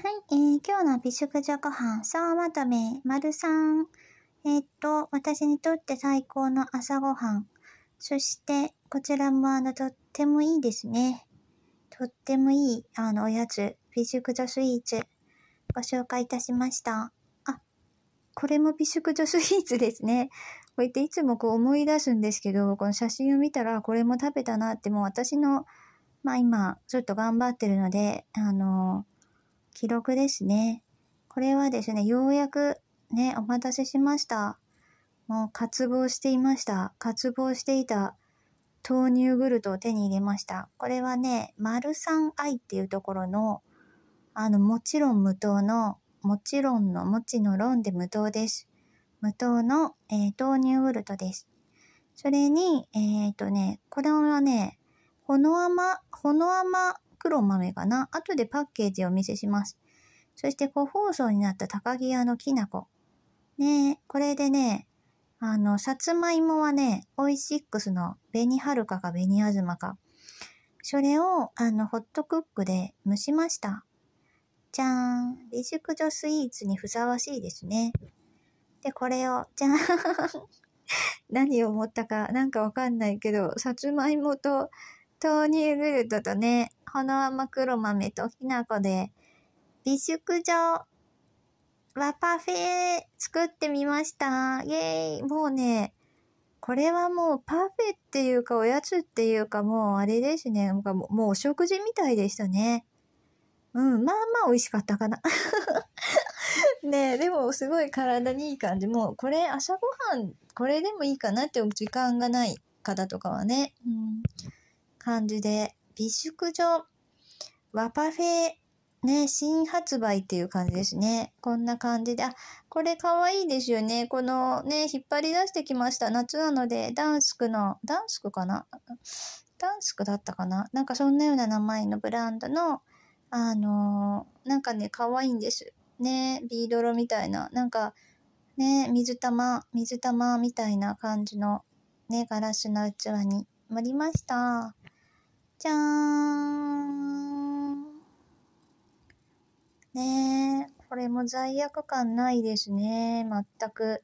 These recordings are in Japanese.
はい、えー、今日の美食じゃご飯、沢まとめ、丸ん。えー、っと、私にとって最高の朝ごはん。そして、こちらもあの、とってもいいですね。とってもいい、あの、おやつ、美食女スイーツ、ご紹介いたしました。あ、これも美食女スイーツですね。こうやっていつもこう思い出すんですけど、この写真を見たら、これも食べたなって、もう私の、まあ今、ちょっと頑張ってるので、あのー記録ですね。これはですね、ようやくね、お待たせしました。もう渇望していました。渇望していた豆乳グルトを手に入れました。これはね、マルサンアイっていうところの、あの、もちろん無糖の、もちろんのもちの論で無糖です。無糖の、えー、豆乳ウルトです。それに、えっ、ー、とね、これはね、ほのあま、ほのあま黒豆かな後でパッケージをお見せします。そして個包装になった高木屋のきな粉。ねえ、これでね、あの、さつまいもはね、オイシックスの紅はるかか紅あずまか。それを、あの、ホットクックで蒸しました。じゃーん。美熟女スイーツにふさわしいですね。で、これを、じゃーん。何を思ったか、なんかわかんないけど、さつまいもと豆乳グルトとね、ほの甘黒豆ときな粉で、美食場。和パフェ作ってみました。イェーイもうね、これはもうパフェっていうかおやつっていうかもうあれですね。なんかもうお食事みたいでしたね。うん、まあまあ美味しかったかな。ねえ、でもすごい体にいい感じ。もうこれ朝ごはん、これでもいいかなって時間がない方とかはね。うん感じで、美宿所、ワパフェ、ね、新発売っていう感じですね。こんな感じで。あ、これかわいいですよね。このね、引っ張り出してきました。夏なので、ダンスクの、ダンスクかなダンスクだったかななんかそんなような名前のブランドの、あのー、なんかね、かわいいんです。ね、ビードロみたいな、なんか、ね、水玉、水玉みたいな感じの、ね、ガラスの器に盛りました。じゃーん。ねえ、これも罪悪感ないですね。全く。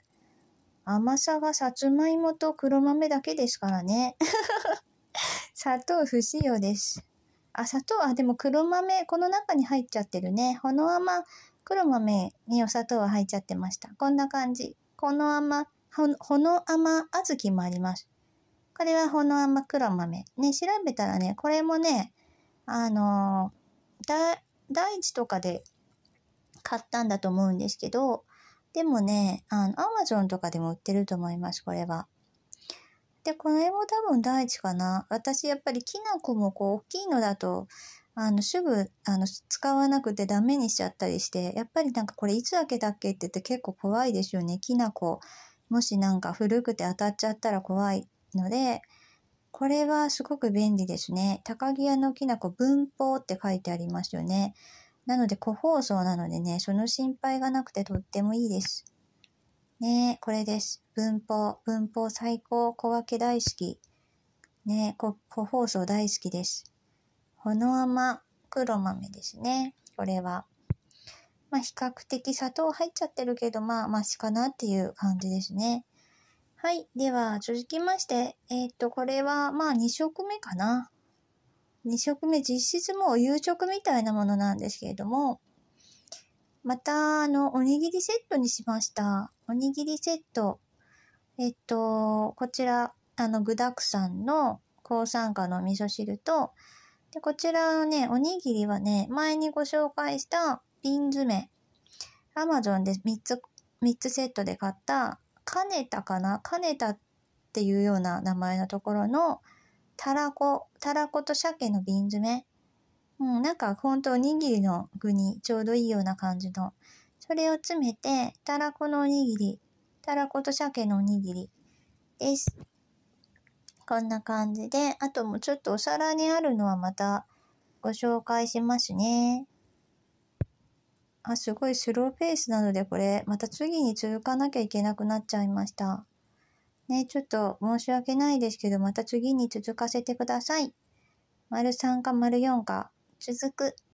甘さがさつまいもと黒豆だけですからね。砂糖不使用です。あ、砂糖、あ、でも黒豆、この中に入っちゃってるね。この甘、黒豆にお砂糖は入っちゃってました。こんな感じ。この甘、ほの甘小豆もあります。これはほのあま黒豆。ね、調べたらね、これもね、あのだ、大地とかで買ったんだと思うんですけど、でもね、あの、アマゾンとかでも売ってると思います、これは。で、これも多分大地かな。私、やっぱりきな粉もこう、大きいのだと、あの、すぐ、あの、使わなくてダメにしちゃったりして、やっぱりなんかこれいつ開けたっけって言って結構怖いですよね。きな粉。もしなんか古くて当たっちゃったら怖いので、これはすごく便利ですね。高木屋のきな粉文法って書いてありますよね。なので、個包装なのでね、その心配がなくてとってもいいです。ねこれです。文法、文法最高、小分け大好き。ね個包装大好きです。ほの甘黒豆ですね。これは。まあ、比較的砂糖入っちゃってるけど、まあ、マシかなっていう感じですね。はい。では、続きまして、えー、っと、これは、まあ、2色目かな。2色目、実質もう夕食みたいなものなんですけれども、また、あの、おにぎりセットにしました。おにぎりセット。えっと、こちら、あの、具沢山の抗酸化の味噌汁と、で、こちらのね、おにぎりはね、前にご紹介した瓶詰め。アマゾンで3つ、3つセットで買ったカネタかなカネタっていうような名前のところのたらこ、たらこと鮭の瓶詰め。うん、なんかほんとおにぎりの具にちょうどいいような感じの。それを詰めて、たらこのおにぎり、たらこと鮭のおにぎりです。こんな感じで、あともうちょっとお皿にあるのはまたご紹介しますね。あ、すごいスローペースなのでこれ、また次に続かなきゃいけなくなっちゃいました。ね、ちょっと申し訳ないですけど、また次に続かせてください。丸3か丸4か、続く。